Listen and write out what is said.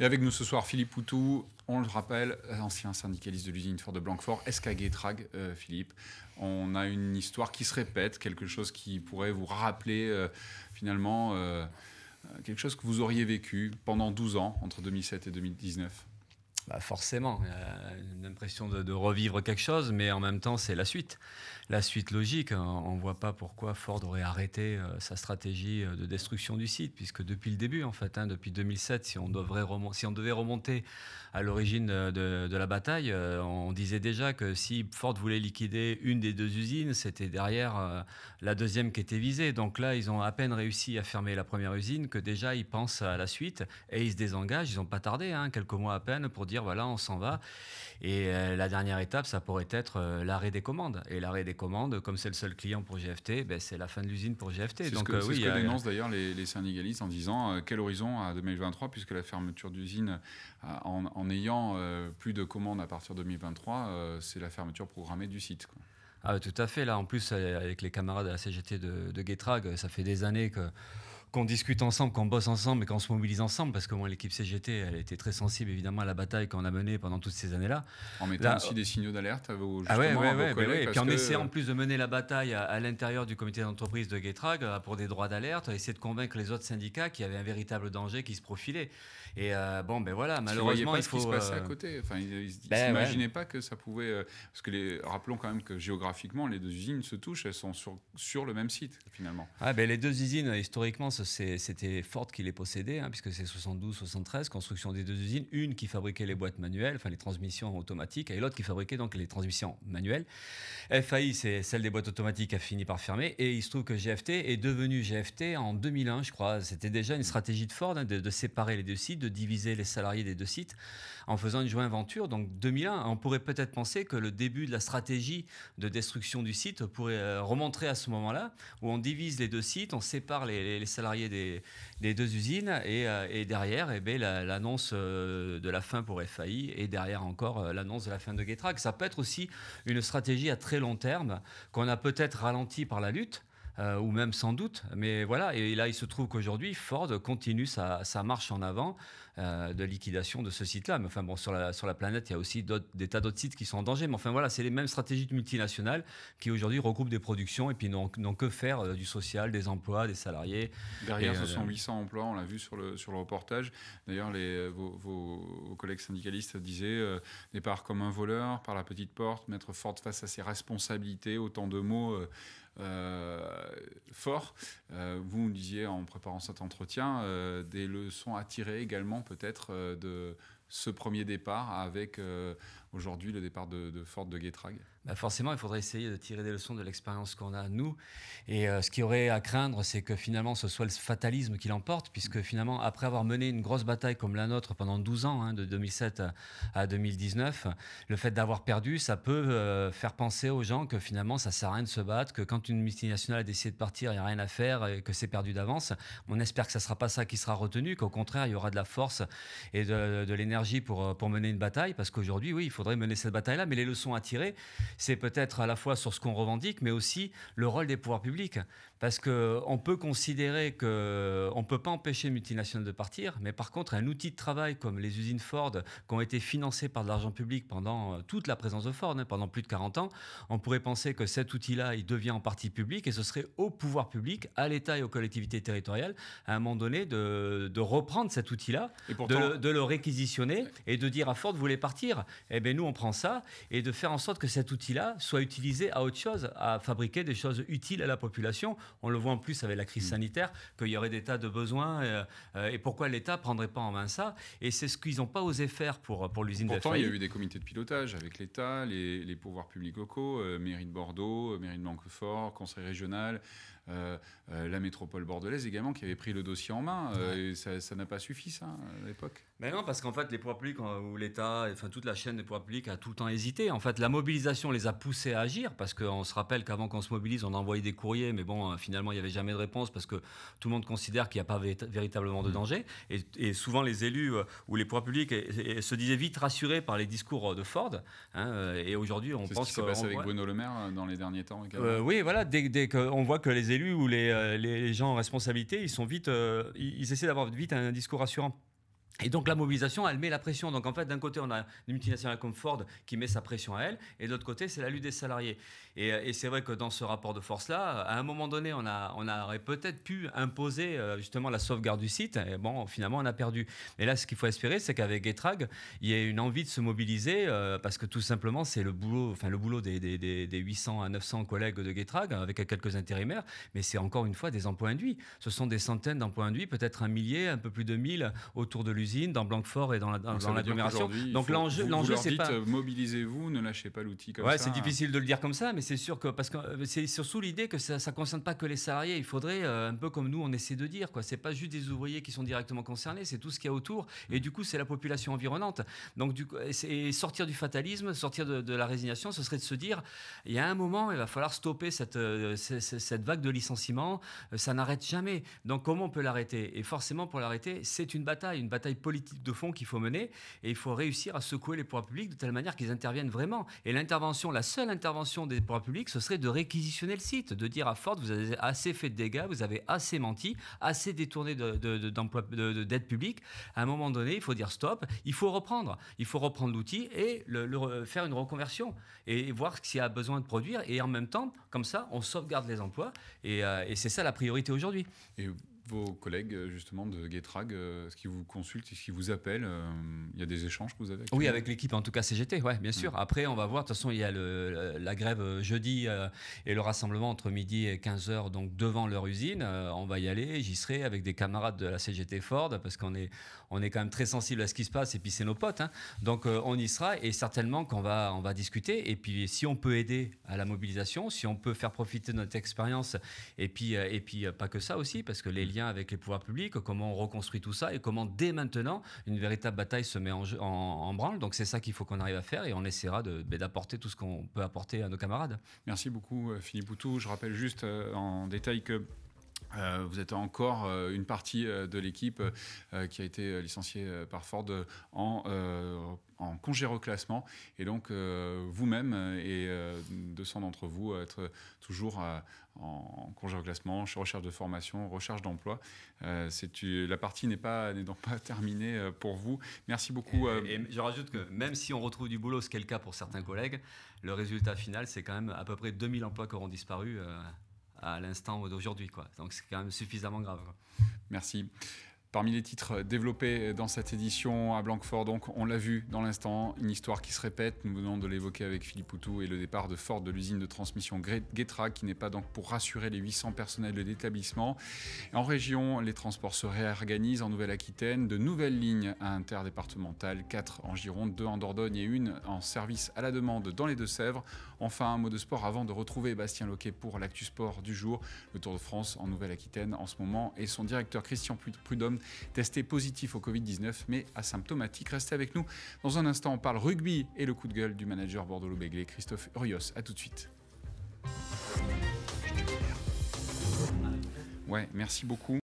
Et avec nous ce soir, Philippe Poutou, on le rappelle, ancien syndicaliste de l'usine Ford de Blancfort, SKG Trag, euh, Philippe. On a une histoire qui se répète, quelque chose qui pourrait vous rappeler euh, finalement euh, quelque chose que vous auriez vécu pendant 12 ans, entre 2007 et 2019 bah forcément, une impression de, de, revivre quelque chose, mais en même temps, c'est la suite. La suite logique, hein. on ne voit pas pourquoi Ford aurait arrêté euh, sa stratégie euh, de destruction du site, puisque depuis le début, en fait, hein, depuis 2007, si on, devait remonter à l'origine de, la bataille, euh, on disait déjà que si Ford voulait liquider une des deux usines, c'était derrière la deuxième qui était visée. Donc là, ils ont à peine réussi à fermer la première usine, que déjà, ils pensent à la suite, et ils se désengagent, ils n'ont pas tardé, hein, quelques mois à peine, pour dire voilà, on s'en va. Et euh, la dernière étape, ça pourrait être euh, l'arrêt des commandes. Et l'arrêt des commandes, comme c'est le seul client pour GFT, ben, c'est la fin de l'usine pour GFT. Donc, euh, ce que, ce que dénoncent d'ailleurs les, les, syndicalistes en disant quel horizon à 2023, puisque la fermeture d'usine, en, ayant plus de commandes à partir de 2023, c'est la fermeture programmée du site. Ah, tout à fait. Là, en plus, avec les camarades de la CGT de, de Guétrag, ça fait des années que qu'on discute ensemble, qu'on bosse ensemble et qu'on se mobilise ensemble, parce que moi, l'équipe CGT, elle était très sensible évidemment à la bataille qu'on a menée pendant toutes ces années-là. En mettant aussi des signaux d'alerte justement ah ouais, ben ouais, Et puis en essayant en plus de mener la bataille à, l'intérieur du comité d'entreprise de Getrag euh, pour des droits d'alerte, essayer de convaincre les autres syndicats qu'il y avait un véritable danger qui se profilait. Et euh, bon, ben voilà, malheureusement, il faut. Ils pas euh, à côté. Enfin, ils n'imaginaient ben pas que ça pouvait. Parce que les... rappelons quand même que géographiquement, les deux usines se touchent, elles sont sur, sur le même site finalement. Ah ben les deux usines historiquement c'était Ford qui les possédait, hein, puisque c'est 72-73, construction des deux usines, une qui fabriquait les boîtes manuelles, enfin les transmissions automatiques, et l'autre qui fabriquait donc les transmissions manuelles. FAI, c'est celle des boîtes automatiques, a fini par fermer, et il se trouve que GFT est devenu GFT en 2001, je crois. C'était déjà une stratégie de Ford hein, de, séparer les deux sites, de diviser les salariés des deux sites en faisant une joint venture. Donc 2001, on pourrait peut-être penser que le début de la stratégie de destruction du site pourrait euh, remonter à ce moment-là, où on divise les deux sites, on sépare les salariés des, deux usines. Et, euh, et derrière, eh ben, l'annonce euh, de la fin pour FAI et derrière encore euh, l'annonce de la fin de Getrag. Ça peut être aussi une stratégie à très long terme qu'on a peut-être ralenti par la lutte. ou même sans doute. Mais voilà, et là, il se trouve qu'aujourd'hui, Ford continue sa, marche en avant euh, de liquidation de ce site-là. Mais enfin, bon, sur la, sur la planète, il y a aussi des tas d'autres sites qui sont en danger. Mais enfin, voilà, c'est les mêmes stratégies de multinationales qui aujourd'hui regroupent des productions et puis n'ont que faire euh, du social, des emplois, des salariés. Derrière, ce sont 800 emplois, on l'a vu sur le, sur le reportage. D'ailleurs, vos, vos, vos, collègues syndicalistes disaient euh, départ comme un voleur, par la petite porte, mettre forte face à ses responsabilités, autant de mots. forts. vous nous disiez en préparant cet entretien des leçons à tirer également peut-être euh, de ce premier départ avec euh, aujourd'hui le départ de, Ford de Getrag bah, forcément, il faudrait essayer de tirer des leçons de l'expérience qu'on a, nous. Et euh, ce qui aurait à craindre, c'est que finalement, ce soit le fatalisme qui l'emporte, puisque finalement, après avoir mené une grosse bataille comme la nôtre pendant 12 ans, hein, de 2007 à 2019, le fait d'avoir perdu, ça peut euh, faire penser aux gens que finalement, ça ne sert à rien de se battre, que quand une multinationale a décidé de partir, il n'y a rien à faire et que c'est perdu d'avance. On espère que ce ne sera pas ça qui sera retenu, qu'au contraire, il y aura de la force et de, l'énergie euh, pour mener une bataille, parce qu'aujourd'hui, oui, il faudrait mener cette bataille-là, mais les leçons à tirer, c'est peut-être à la fois sur ce qu'on revendique, mais aussi le rôle des pouvoirs publics. Parce qu'on peut considérer qu'on ne peut pas empêcher les multinationales de partir, mais par contre, un outil de travail comme les usines Ford, qui ont été financées par de l'argent public pendant euh, toute la présence de Ford, hein, pendant plus de 40 ans, on pourrait penser que cet outil-là, il devient en partie public et ce serait au pouvoir public, à l'État et aux collectivités territoriales, à un moment donné, de, reprendre cet outil-là, de, de, le réquisitionner et de dire à Ford, vous voulez partir Eh bien, nous, on prend ça et de faire en sorte que cet outil soit là à autre chose, à fabriquer des choses utiles à la population. On le voit en plus avec la crise mm. sanitaire, qu'il y aurait des tas de besoins. Euh, euh, et, pourquoi l'État ne prendrait pas en main ça Et c'est ce qu'ils n'ont pas osé faire pour, pour l'usine Pourtant, il y a eu des comités de pilotage avec l'État, les, pouvoirs publics locaux, euh, mairie de Bordeaux, mairie de Manquefort, conseil régional, euh, euh, la métropole bordelaise également qui avait pris le dossier en main. Euh, ça n'a pas suffi, ça, à l'époque Mais non, parce qu'en fait, les pouvoirs publics ou l'État, enfin toute la chaîne des pouvoirs publics a tout le temps hésité. En fait, la mobilisation les a poussés à agir parce qu'on se rappelle qu'avant qu'on se mobilise, on envoyait des courriers, mais bon, finalement, il n'y avait jamais de réponse parce que tout le monde considère qu'il n'y a pas véritablement de mm. danger. Et, souvent, les élus ou les pouvoirs publics se disaient vite rassurés par les discours de Ford. Hein, et aujourd'hui, on pense que. C'est ce qui s'est passé avec Bruno Le Maire dans les derniers temps. oui, voilà, dès, dès qu'on voit que les élus ou euh, les, gens en responsabilité, ils sont vite, euh, ils essaient d'avoir vite un discours rassurant. Et donc la mobilisation, elle met la pression. Donc en fait, d'un côté, on a une multinationale comme Ford qui met sa pression à elle, et de l'autre côté, c'est la lutte des salariés. Et, euh, c'est vrai que dans ce rapport de force-là, à un moment donné, on, a, on aurait peut-être pu imposer euh, justement la sauvegarde du site, et bon, finalement, on a perdu. Mais là, ce qu'il faut espérer, c'est qu'avec Getrag, il y ait une envie de se mobiliser, euh, parce que tout simplement, c'est le boulot, enfin le boulot des, des, des, des 800 à 900 collègues de Getrag, avec quelques intérimaires, mais c'est encore une fois des emplois induits. Ce sont des centaines d'emplois induits, peut-être un millier, un peu plus de 1000 autour de lui dans Blanquefort et dans l'agglomération. La, Donc l'enjeu, l'enjeu, c'est pas euh, mobilisez-vous, ne lâchez pas l'outil comme ouais, ça. c'est difficile de le dire comme ça, mais c'est sûr que parce que euh, c'est surtout l'idée que ça, ne concerne pas que les salariés. Il faudrait euh, un peu comme nous, on essaie de dire quoi. C'est pas juste des ouvriers qui sont directement concernés, c'est tout ce qu'il y a autour. Et du coup, c'est la population environnante. Donc du coup, et sortir du fatalisme, sortir de, la résignation, ce serait de se dire, il y a un moment, il va falloir stopper cette cette vague de licenciements. Ça n'arrête jamais. Donc comment on peut l'arrêter Et forcément, pour l'arrêter, c'est une bataille, une bataille politique de fond qu'il faut mener et il faut réussir à secouer les pouvoirs publics de telle manière qu'ils interviennent vraiment. Et l'intervention, la seule intervention des pouvoirs publics, ce serait de réquisitionner le site, de dire à Ford, vous avez assez fait de dégâts, vous avez assez menti, assez détourné d'aide de, de, de, publique. À un moment donné, il faut dire stop, il faut reprendre. Il faut reprendre l'outil et euh, faire une reconversion et voir ce qu'il y a besoin de produire. Et en même temps, comme ça, on sauvegarde les emplois. Et, euh, et c'est ça la priorité aujourd'hui. Et vos collègues euh, justement de Getrag, euh, ce qui vous consulte, ce qui vous appelle, euh, Il y a des échanges que vous avez Oui, avec l'équipe en tout cas CGT, ouais, bien sûr. Hmm. Après, on va voir, de toute façon, il y a le, la grève jeudi et le rassemblement entre midi et 15h, donc devant leur usine. on va y aller, j'y serai avec des camarades de la CGT Ford, parce qu'on est, on est quand même très sensible à ce qui se passe, et puis c'est nos potes. Hein. Donc on y sera, et certainement qu'on va, on va discuter. Et puis si on peut aider à la mobilisation, si on peut faire profiter de notre expérience, et puis, et puis pas que ça aussi, parce que les hmm. liens avec les pouvoirs publics, comment on reconstruit tout ça et comment dès maintenant une véritable bataille se met en, jeu, en branle. Donc c'est ça qu'il faut qu'on arrive à faire et on essaiera ben, d'apporter tout ce qu'on peut apporter à nos camarades. Merci beaucoup euh, Philippe Boutou. Je rappelle juste euh, en détail que euh, vous êtes encore euh, une partie euh, de l'équipe qui a été licenciée par Ford en, en congé reclassement. Et donc, vous-même et 200 d'entre vous être toujours en congé reclassement, recherche de formation, recherche d'emploi. la partie n'est donc pas terminée pour vous. Merci beaucoup. Et, et, je rajoute que même si on retrouve du boulot, ce qui est le cas pour certains collègues, le résultat final, c'est quand même à peu près 2000 emplois qui auront disparu à l'instant d'aujourd'hui. Quoi. Donc c'est quand même suffisamment grave. Merci. Parmi les titres développés dans cette édition à Blanquefort, donc on l'a vu dans l'instant, une histoire qui se répète, nous venons de l'évoquer avec Philippe Houtou et le départ de Ford de l'usine de transmission Getra, qui n'est pas donc pour rassurer les 800 personnels de l'établissement. En région, les transports se réorganisent en Nouvelle-Aquitaine, de nouvelles lignes interdépartementales, 4 en Gironde, 2 en Dordogne et une en service à la demande dans les Deux-Sèvres. Enfin, un mot de sport avant de retrouver Bastien Loquet pour l'actu sport du jour, le Tour de France en Nouvelle-Aquitaine en ce moment et son directeur Christian Prudhomme testé positif au Covid-19 mais asymptomatique. Restez avec nous. Dans un instant, on parle rugby et le coup de gueule du manager bordeaux-béglé Christophe Urios. À tout de suite. Ouais, merci beaucoup.